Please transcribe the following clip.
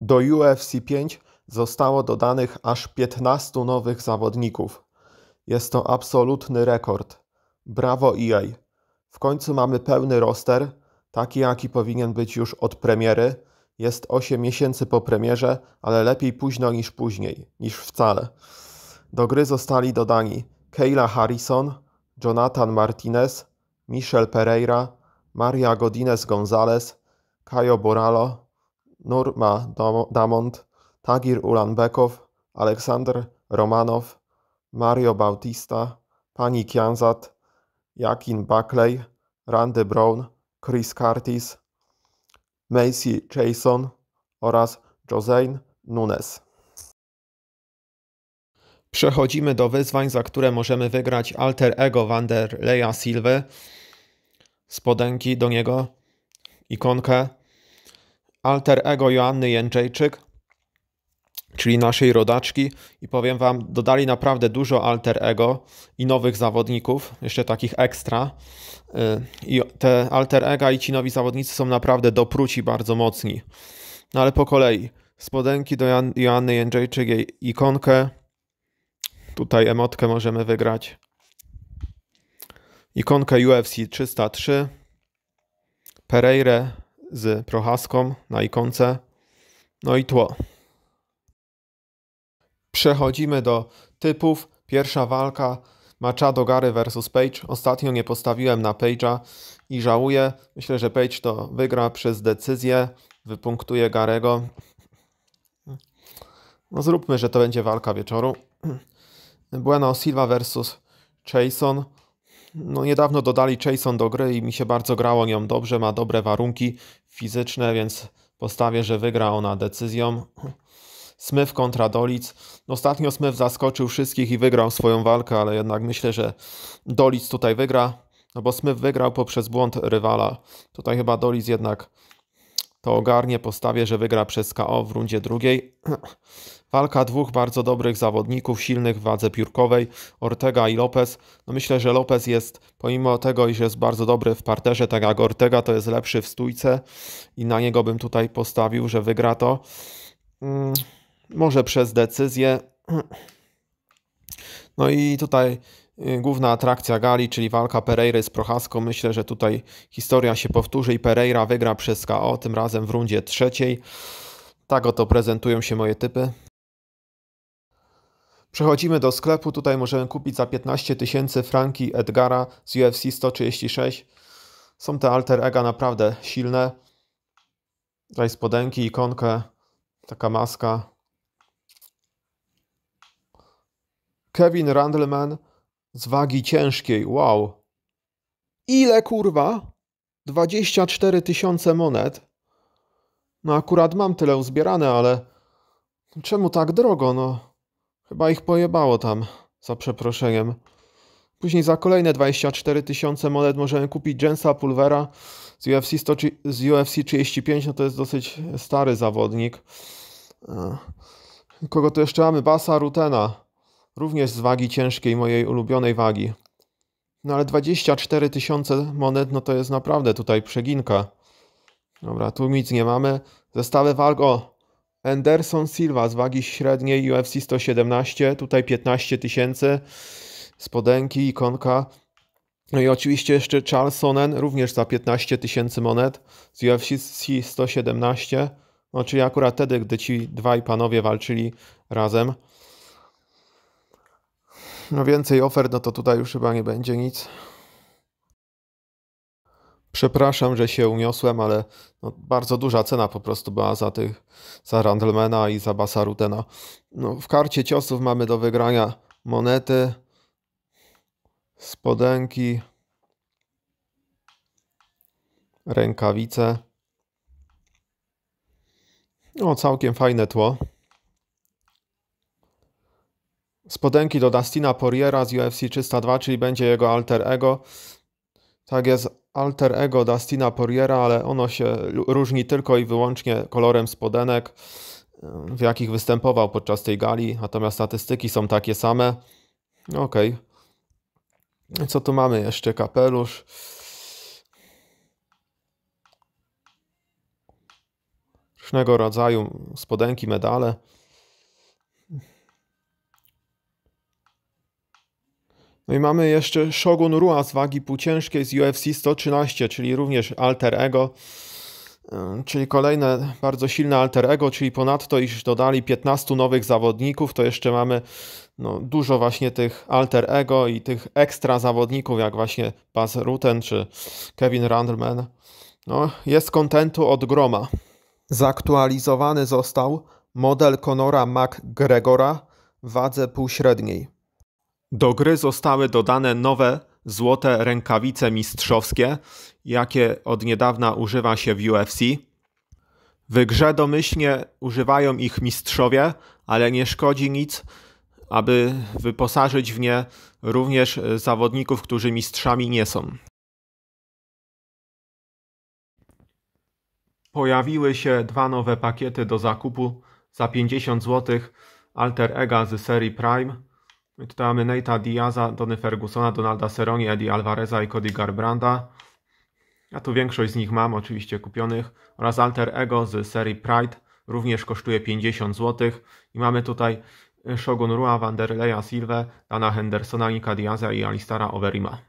Do UFC 5 zostało dodanych aż 15 nowych zawodników. Jest to absolutny rekord. Brawo EA. W końcu mamy pełny roster, taki jaki powinien być już od premiery. Jest 8 miesięcy po premierze, ale lepiej późno niż później, niż wcale. Do gry zostali dodani Kayla Harrison, Jonathan Martinez, Michel Pereira, Maria Godinez Gonzalez, Caio Boralo, Nurma Damont, Tagir Ulanbekow, Aleksander Romanow, Mario Bautista, Pani Kianzat, Jakin Buckley, Randy Brown, Chris Curtis, Macy Jason oraz Josein Nunes. Przechodzimy do wyzwań, za które możemy wygrać alter ego Wanderleja Silwy, spodenki do niego, ikonkę alter ego Joanny Jędrzejczyk, czyli naszej rodaczki i powiem Wam, dodali naprawdę dużo alter ego i nowych zawodników, jeszcze takich ekstra. Y, I te alter ego i ci nowi zawodnicy są naprawdę dopruci bardzo mocni. No ale po kolei, spodenki do Joanny Jędrzejczyk, jej ikonkę, tutaj emotkę możemy wygrać, ikonkę UFC 303, Pereire z prochaską na ikonce, no i tło. Przechodzimy do typów. Pierwsza walka Machado Gary versus Page. Ostatnio nie postawiłem na Page'a i żałuję. Myślę, że Page to wygra przez decyzję. Wypunktuje Garego. No zróbmy, że to będzie walka wieczoru. Bueno Silva versus Jason. No niedawno dodali Jason do gry i mi się bardzo grało nią dobrze, ma dobre warunki fizyczne, więc postawię, że wygra ona decyzją. Smyw kontra Dolic. Ostatnio Smyw zaskoczył wszystkich i wygrał swoją walkę, ale jednak myślę, że Dolic tutaj wygra, no bo Smyw wygrał poprzez błąd rywala. Tutaj chyba Dolic jednak to ogarnie postawię, że wygra przez KO w rundzie drugiej. Walka dwóch bardzo dobrych zawodników, silnych w wadze piórkowej, Ortega i Lopez. No myślę, że Lopez jest, pomimo tego, iż jest bardzo dobry w parterze, tak jak Ortega, to jest lepszy w stójce i na niego bym tutaj postawił, że wygra to. Mm, może przez decyzję. No i tutaj y, główna atrakcja gali, czyli walka Pereira z Prochaską. Myślę, że tutaj historia się powtórzy i Pereira wygra przez KO, tym razem w rundzie trzeciej. Tak oto prezentują się moje typy. Przechodzimy do sklepu. Tutaj możemy kupić za 15 tysięcy franki Edgara z UFC 136. Są te alter ega naprawdę silne. Tutaj spodenki, ikonkę, taka maska. Kevin Randleman z wagi ciężkiej. Wow. Ile kurwa? 24 tysiące monet. No akurat mam tyle uzbierane, ale czemu tak drogo? No chyba ich pojebało tam, za przeproszeniem. Później za kolejne 24 tysiące monet możemy kupić Jensa Pulvera z UFC, 100, z UFC 35. No to jest dosyć stary zawodnik. E, kogo tu jeszcze mamy? Basa Rutena również z wagi ciężkiej, mojej ulubionej wagi. No ale 24 tysiące monet, no to jest naprawdę tutaj przeginka. Dobra, tu nic nie mamy. Zestawy walk, o! Anderson Silva z wagi średniej UFC 117, tutaj 15 tysięcy. Spodenki, ikonka. No i oczywiście jeszcze Charles Sonnen, również za 15 tysięcy monet z UFC 117. No czyli akurat wtedy, gdy ci dwaj panowie walczyli razem. No więcej ofert, no to tutaj już chyba nie będzie nic. Przepraszam, że się uniosłem, ale no bardzo duża cena po prostu była za tych, za Randlemana i za Basarutena. No w karcie ciosów mamy do wygrania monety, spodenki, rękawice. No całkiem fajne tło spodenki do Dustina Poriera z UFC 302, czyli będzie jego alter ego. Tak jest alter ego Dustina Poriera, ale ono się różni tylko i wyłącznie kolorem spodenek, w jakich występował podczas tej gali, natomiast statystyki są takie same. No okej. Okay. Co tu mamy jeszcze? Kapelusz. Różnego rodzaju spodenki, medale. No i mamy jeszcze Shogun Rua z wagi półciężkiej z UFC 113, czyli również alter ego, yy, czyli kolejne bardzo silne alter ego, czyli ponadto iż dodali 15 nowych zawodników, to jeszcze mamy no, dużo właśnie tych alter ego i tych ekstra zawodników, jak właśnie Baz Rutten czy Kevin Randleman. No, jest kontentu od groma. Zaktualizowany został model Conora McGregora w wadze półśredniej. Do gry zostały dodane nowe złote rękawice mistrzowskie, jakie od niedawna używa się w UFC. W grze domyślnie używają ich mistrzowie, ale nie szkodzi nic, aby wyposażyć w nie również zawodników, którzy mistrzami nie są. Pojawiły się dwa nowe pakiety do zakupu za 50 zł Alter Ega z serii Prime tutaj mamy Nate'a Diaza, Donny Fergusona, Donalda Seroni, Eddie Alvareza i Cody Garbranda. Ja tu większość z nich mam, oczywiście kupionych. Oraz Alter Ego z serii Pride. Również kosztuje 50 zł. I mamy tutaj e, Shogun Rua, Vanderleya Silve, Dana Hendersona, Nika Diaza i Alistara Overima.